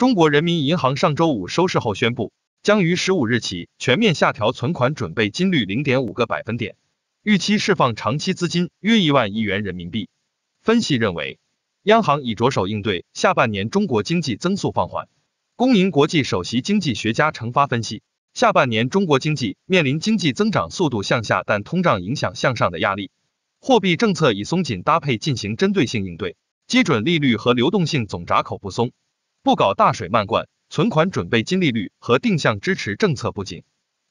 中国人民银行上周五收市后宣布，将于十五日起全面下调存款准备金率零点五个百分点，预期释放长期资金约一万亿元人民币。分析认为，央行已着手应对下半年中国经济增速放缓。工银国际首席经济学家程发分析，下半年中国经济面临经济增长速度向下，但通胀影响向上的压力，货币政策以松紧搭配进行针对性应对，基准利率和流动性总闸口不松。不搞大水漫灌，存款准备金利率和定向支持政策不紧，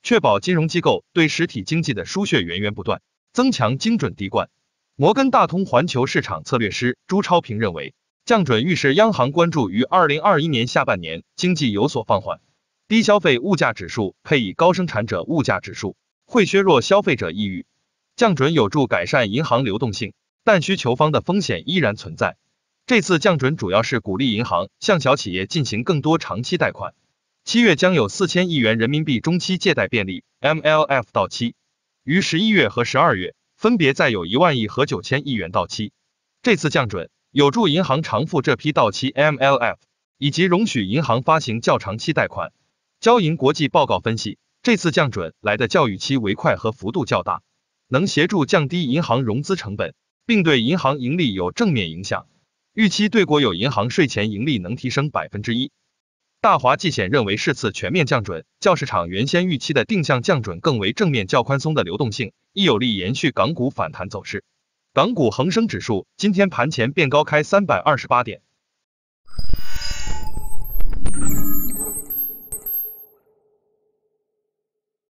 确保金融机构对实体经济的输血源源不断，增强精准滴灌。摩根大通环球市场策略师朱超平认为，降准预示央行关注于2021年下半年经济有所放缓，低消费物价指数配以高生产者物价指数，会削弱消费者抑郁，降准有助改善银行流动性，但需求方的风险依然存在。这次降准主要是鼓励银行向小企业进行更多长期贷款。七月将有四千亿元人民币中期借贷便利 （MLF） 到期，于十一月和十二月分别再有一万亿和九千亿元到期。这次降准有助银行偿付这批到期 MLF，以及容许银行发行较长期贷款。交银国际报告分析，这次降准来的较预期为快和幅度较大，能协助降低银行融资成本，并对银行盈利有正面影响。预期对国有银行税前盈利能提升百分之一。大华继险认为，是次全面降准较市场原先预期的定向降准更为正面，较宽松的流动性亦有利延续港股反弹走势。港股恒生指数今天盘前便高开三百二十八点。